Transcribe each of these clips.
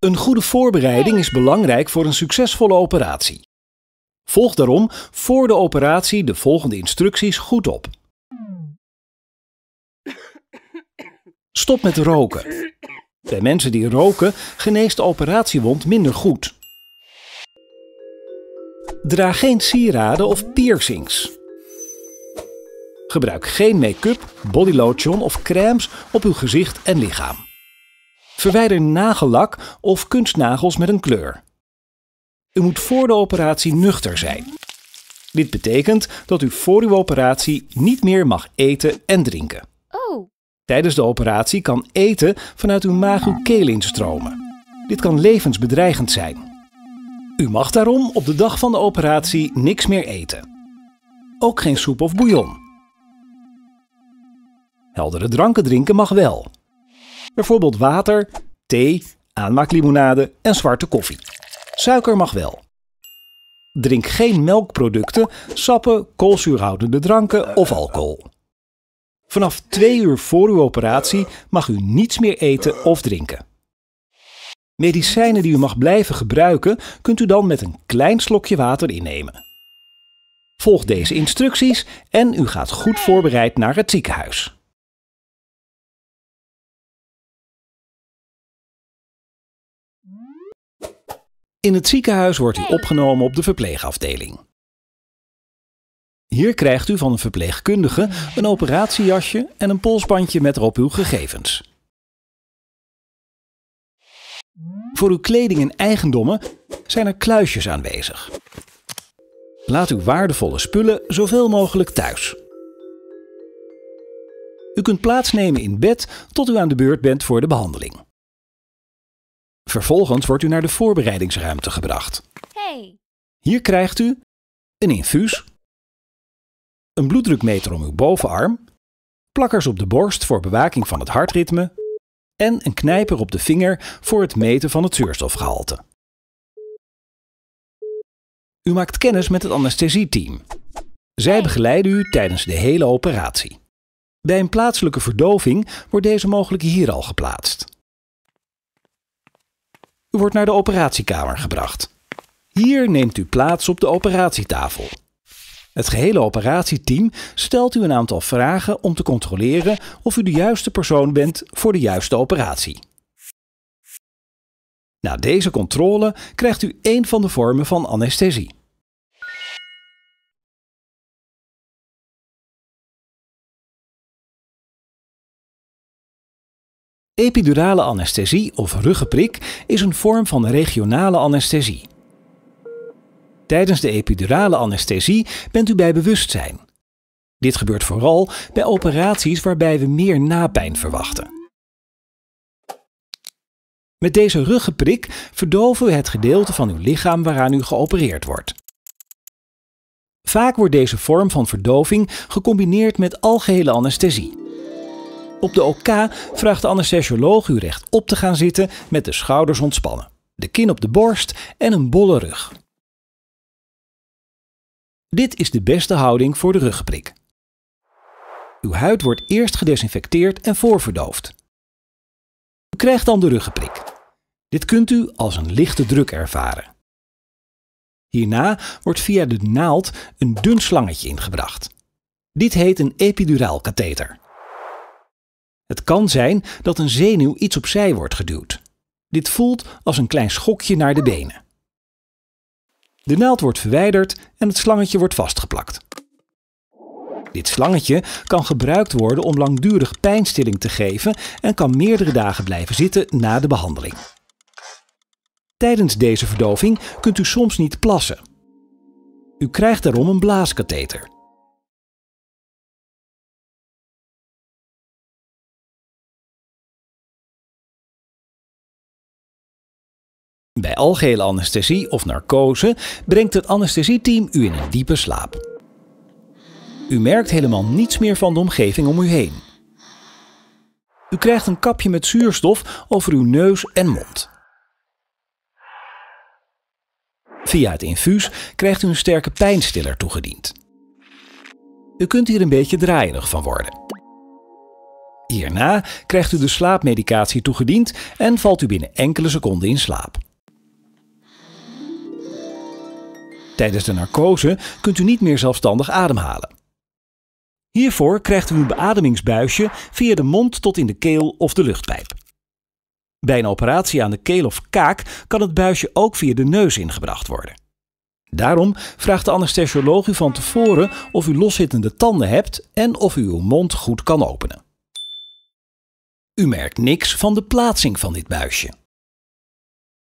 Een goede voorbereiding is belangrijk voor een succesvolle operatie. Volg daarom voor de operatie de volgende instructies goed op. Stop met roken. Bij mensen die roken geneest de operatiewond minder goed. Draag geen sieraden of piercings. Gebruik geen make-up, bodylotion of crèmes op uw gezicht en lichaam. Verwijder nagellak of kunstnagels met een kleur. U moet voor de operatie nuchter zijn. Dit betekent dat u voor uw operatie niet meer mag eten en drinken. Oh. Tijdens de operatie kan eten vanuit uw maag uw keel instromen. Dit kan levensbedreigend zijn. U mag daarom op de dag van de operatie niks meer eten. Ook geen soep of bouillon. Heldere dranken drinken mag wel. Bijvoorbeeld water, thee, aanmaaklimonade en zwarte koffie. Suiker mag wel. Drink geen melkproducten, sappen, koolzuurhoudende dranken of alcohol. Vanaf twee uur voor uw operatie mag u niets meer eten of drinken. Medicijnen die u mag blijven gebruiken, kunt u dan met een klein slokje water innemen. Volg deze instructies en u gaat goed voorbereid naar het ziekenhuis. In het ziekenhuis wordt u opgenomen op de verpleegafdeling. Hier krijgt u van een verpleegkundige een operatiejasje en een polsbandje met erop uw gegevens. Voor uw kleding en eigendommen zijn er kluisjes aanwezig. Laat uw waardevolle spullen zoveel mogelijk thuis. U kunt plaatsnemen in bed tot u aan de beurt bent voor de behandeling. Vervolgens wordt u naar de voorbereidingsruimte gebracht. Hey. Hier krijgt u een infuus, een bloeddrukmeter om uw bovenarm, plakkers op de borst voor bewaking van het hartritme en een knijper op de vinger voor het meten van het zuurstofgehalte. U maakt kennis met het anesthesieteam. Zij begeleiden u tijdens de hele operatie. Bij een plaatselijke verdoving wordt deze mogelijk hier al geplaatst. U wordt naar de operatiekamer gebracht. Hier neemt u plaats op de operatietafel. Het gehele operatieteam stelt u een aantal vragen om te controleren of u de juiste persoon bent voor de juiste operatie. Na deze controle krijgt u één van de vormen van anesthesie. Epidurale anesthesie of ruggenprik is een vorm van regionale anesthesie. Tijdens de epidurale anesthesie bent u bij bewustzijn. Dit gebeurt vooral bij operaties waarbij we meer napijn verwachten. Met deze ruggenprik verdoven we het gedeelte van uw lichaam waaraan u geopereerd wordt. Vaak wordt deze vorm van verdoving gecombineerd met algehele anesthesie. Op de OK vraagt de anesthesioloog u rechtop te gaan zitten met de schouders ontspannen, de kin op de borst en een bolle rug. Dit is de beste houding voor de ruggeprik. Uw huid wordt eerst gedesinfecteerd en voorverdoofd. U krijgt dan de ruggeprik. Dit kunt u als een lichte druk ervaren. Hierna wordt via de naald een dun slangetje ingebracht. Dit heet een epiduraal katheter. Het kan zijn dat een zenuw iets opzij wordt geduwd. Dit voelt als een klein schokje naar de benen. De naald wordt verwijderd en het slangetje wordt vastgeplakt. Dit slangetje kan gebruikt worden om langdurig pijnstilling te geven en kan meerdere dagen blijven zitten na de behandeling. Tijdens deze verdoving kunt u soms niet plassen. U krijgt daarom een blaaskatheter. Bij algehele anesthesie of narcose brengt het anesthesieteam u in een diepe slaap. U merkt helemaal niets meer van de omgeving om u heen. U krijgt een kapje met zuurstof over uw neus en mond. Via het infuus krijgt u een sterke pijnstiller toegediend. U kunt hier een beetje draaierig van worden. Hierna krijgt u de slaapmedicatie toegediend en valt u binnen enkele seconden in slaap. Tijdens de narcose kunt u niet meer zelfstandig ademhalen. Hiervoor krijgt u een beademingsbuisje via de mond tot in de keel of de luchtpijp. Bij een operatie aan de keel of kaak kan het buisje ook via de neus ingebracht worden. Daarom vraagt de anesthesioloog u van tevoren of u loszittende tanden hebt en of u uw mond goed kan openen. U merkt niks van de plaatsing van dit buisje.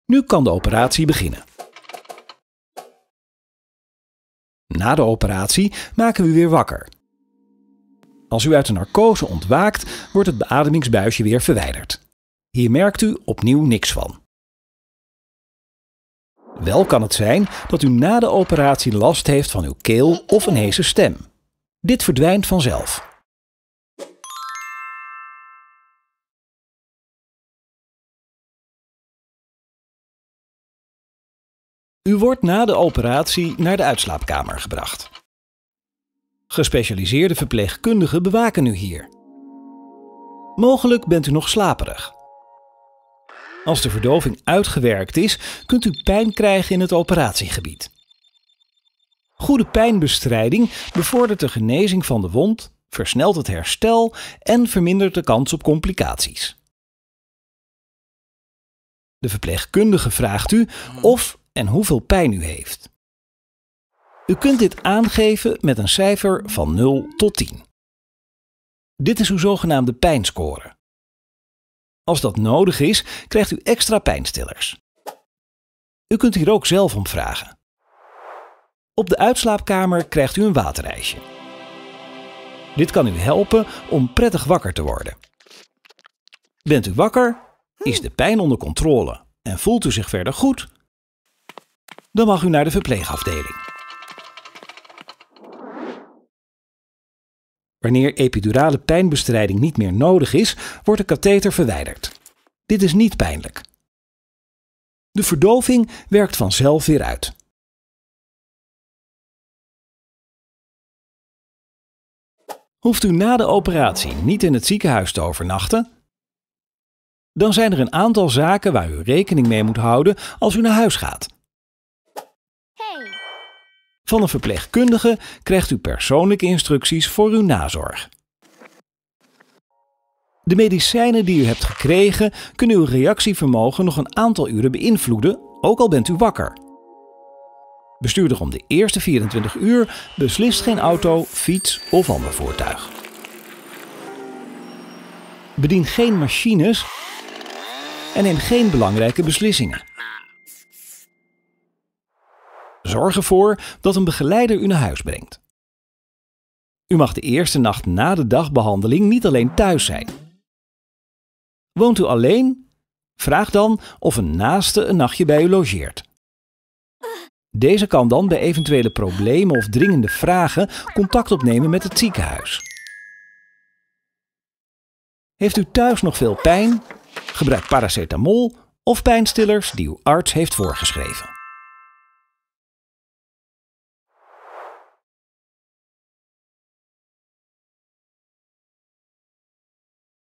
Nu kan de operatie beginnen. Na de operatie maken we u weer wakker. Als u uit de narcose ontwaakt, wordt het beademingsbuisje weer verwijderd. Hier merkt u opnieuw niks van. Wel kan het zijn dat u na de operatie last heeft van uw keel of een heese stem. Dit verdwijnt vanzelf. U wordt na de operatie naar de uitslaapkamer gebracht. Gespecialiseerde verpleegkundigen bewaken u hier. Mogelijk bent u nog slaperig. Als de verdoving uitgewerkt is, kunt u pijn krijgen in het operatiegebied. Goede pijnbestrijding bevordert de genezing van de wond, versnelt het herstel en vermindert de kans op complicaties. De verpleegkundige vraagt u of en hoeveel pijn u heeft. U kunt dit aangeven met een cijfer van 0 tot 10. Dit is uw zogenaamde pijnscore. Als dat nodig is, krijgt u extra pijnstillers. U kunt hier ook zelf om vragen. Op de uitslaapkamer krijgt u een waterijsje. Dit kan u helpen om prettig wakker te worden. Bent u wakker, is de pijn onder controle en voelt u zich verder goed, dan mag u naar de verpleegafdeling. Wanneer epidurale pijnbestrijding niet meer nodig is, wordt de katheter verwijderd. Dit is niet pijnlijk. De verdoving werkt vanzelf weer uit. Hoeft u na de operatie niet in het ziekenhuis te overnachten? Dan zijn er een aantal zaken waar u rekening mee moet houden als u naar huis gaat. Van een verpleegkundige krijgt u persoonlijke instructies voor uw nazorg. De medicijnen die u hebt gekregen kunnen uw reactievermogen nog een aantal uren beïnvloeden, ook al bent u wakker. Bestuurder om de eerste 24 uur beslist geen auto, fiets of ander voertuig. Bedien geen machines en neem geen belangrijke beslissingen. Zorg ervoor dat een begeleider u naar huis brengt. U mag de eerste nacht na de dagbehandeling niet alleen thuis zijn. Woont u alleen? Vraag dan of een naaste een nachtje bij u logeert. Deze kan dan bij eventuele problemen of dringende vragen contact opnemen met het ziekenhuis. Heeft u thuis nog veel pijn? Gebruik paracetamol of pijnstillers die uw arts heeft voorgeschreven.